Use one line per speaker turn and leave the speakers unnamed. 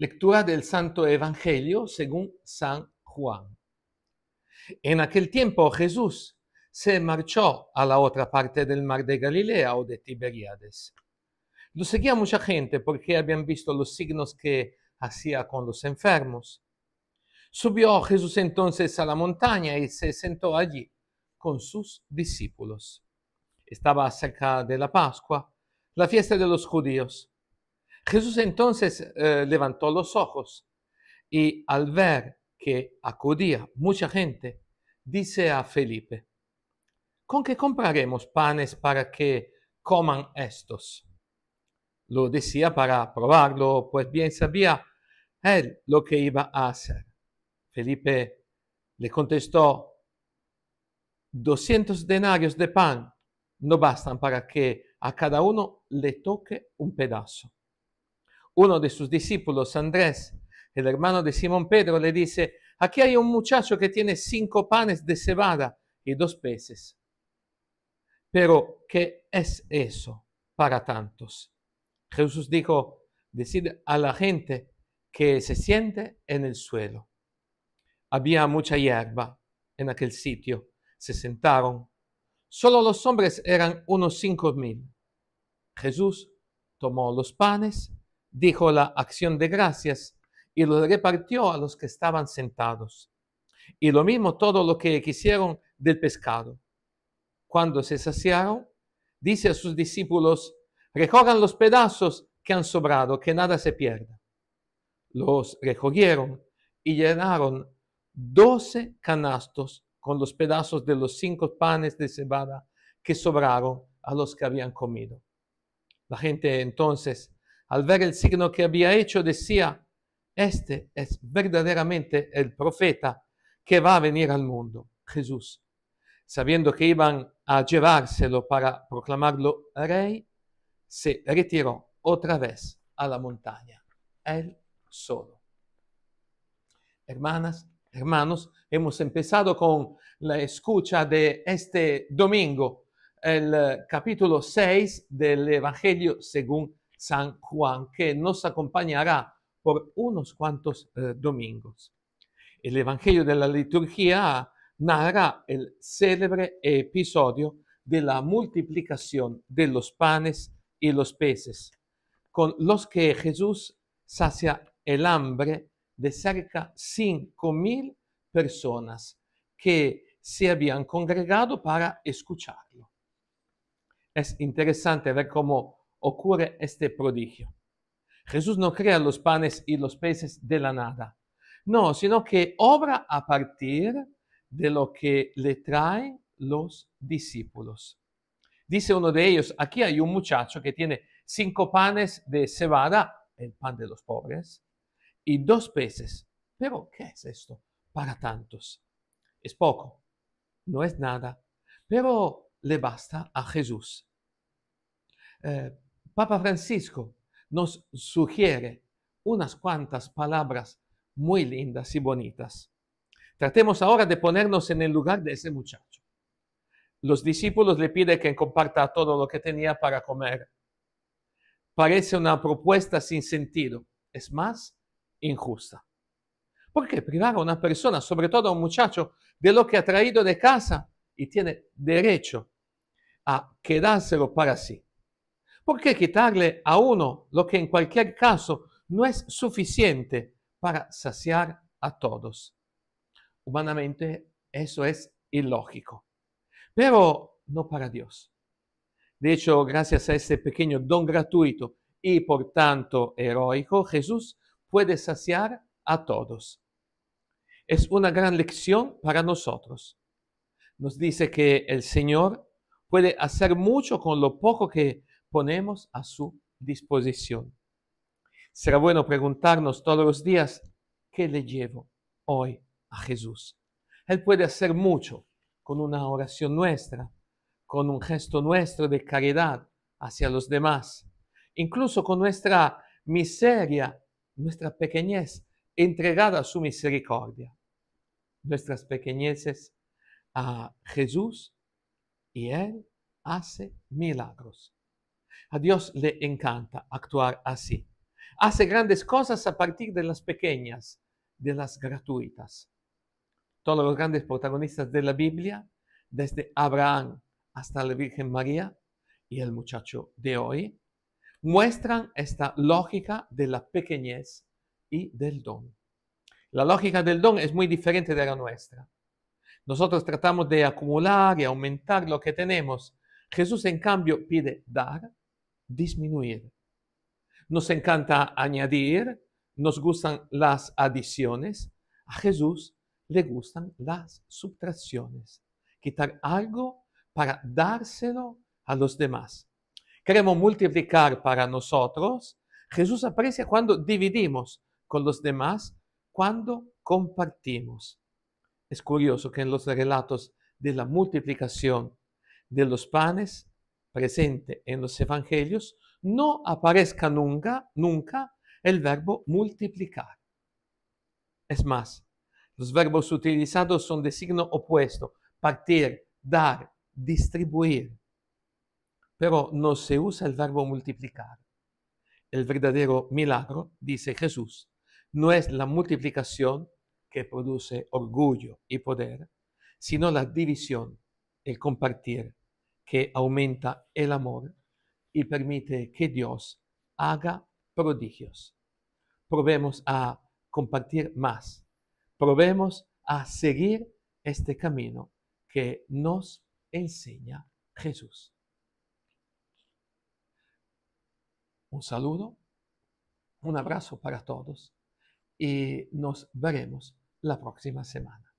Lectura del Santo Evangelio según San Juan. En aquel tiempo Jesús se marchó a la otra parte del mar de Galilea o de Tiberíades. Lo seguía mucha gente porque habían visto los signos que hacía con los enfermos. Subió Jesús entonces a la montaña y se sentó allí con sus discípulos. Estaba cerca de la Pascua, la fiesta de los judíos. Jesús entonces eh, levantó los ojos y al ver que acudía mucha gente, dice a Felipe, ¿con qué compraremos panes para que coman estos? Lo decía para probarlo, pues bien sabía él lo que iba a hacer. Felipe le contestó, 200 denarios de pan no bastan para que a cada uno le toque un pedazo uno de sus discípulos, Andrés, el hermano de Simón Pedro, le dice, aquí hay un muchacho que tiene cinco panes de cebada y dos peces. Pero, ¿qué es eso para tantos? Jesús dijo, decir a la gente que se siente en el suelo. Había mucha hierba en aquel sitio. Se sentaron. Solo los hombres eran unos cinco mil. Jesús tomó los panes dijo la acción de gracias y lo repartió a los que estaban sentados. Y lo mismo todo lo que quisieron del pescado. Cuando se saciaron, dice a sus discípulos, recogan los pedazos que han sobrado, que nada se pierda. Los recogieron y llenaron doce canastos con los pedazos de los cinco panes de cebada que sobraron a los que habían comido. La gente entonces al ver el signo que había hecho, decía, este es verdaderamente el profeta que va a venir al mundo, Jesús. Sabiendo que iban a llevárselo para proclamarlo rey, se retiró otra vez a la montaña, él solo. Hermanas, hermanos, hemos empezado con la escucha de este domingo, el eh, capítulo 6 del Evangelio según San Juan, que nos acompañará por unos cuantos eh, domingos. El Evangelio de la liturgia narra el célebre episodio de la multiplicación de los panes y los peces, con los que Jesús sacia el hambre de cerca 5.000 personas que se habían congregado para escucharlo. Es interesante ver cómo ocurre este prodigio. Jesús no crea los panes y los peces de la nada, no, sino que obra a partir de lo que le traen los discípulos. Dice uno de ellos, aquí hay un muchacho que tiene cinco panes de cebada, el pan de los pobres, y dos peces. Pero, ¿qué es esto para tantos? Es poco, no es nada, pero le basta a Jesús. Eh, Papa Francisco nos sugiere unas cuantas palabras muy lindas y bonitas. Tratemos ahora de ponernos en el lugar de ese muchacho. Los discípulos le piden que comparta todo lo que tenía para comer. Parece una propuesta sin sentido, es más, injusta. ¿Por qué privar a una persona, sobre todo a un muchacho, de lo que ha traído de casa y tiene derecho a quedárselo para sí? ¿Por qué quitarle a uno lo que en cualquier caso no es suficiente para saciar a todos? Humanamente eso es ilógico, pero no para Dios. De hecho, gracias a este pequeño don gratuito y por tanto heroico, Jesús puede saciar a todos. Es una gran lección para nosotros. Nos dice que el Señor puede hacer mucho con lo poco que ponemos a su disposición. Será bueno preguntarnos todos los días, ¿qué le llevo hoy a Jesús? Él puede hacer mucho con una oración nuestra, con un gesto nuestro de caridad hacia los demás, incluso con nuestra miseria, nuestra pequeñez, entregada a su misericordia. Nuestras pequeñeces a Jesús y Él hace milagros. A Dios le encanta actuar así. Hace grandes cosas a partir de las pequeñas, de las gratuitas. Todos los grandes protagonistas de la Biblia, desde Abraham hasta la Virgen María y el muchacho de hoy, muestran esta lógica de la pequeñez y del don. La lógica del don es muy diferente de la nuestra. Nosotros tratamos de acumular y aumentar lo que tenemos. Jesús, en cambio, pide dar, disminuir. Nos encanta añadir, nos gustan las adiciones. A Jesús le gustan las subtracciones. Quitar algo para dárselo a los demás. Queremos multiplicar para nosotros. Jesús aprecia cuando dividimos con los demás, cuando compartimos. Es curioso que en los relatos de la multiplicación de los panes, presente en los evangelios, no aparezca nunca, nunca el verbo multiplicar. Es más, los verbos utilizados son de signo opuesto, partir, dar, distribuir. Pero no se usa el verbo multiplicar. El verdadero milagro, dice Jesús, no es la multiplicación que produce orgullo y poder, sino la división, el compartir, que aumenta el amor y permite que Dios haga prodigios. Probemos a compartir más. Probemos a seguir este camino que nos enseña Jesús. Un saludo, un abrazo para todos y nos veremos la próxima semana.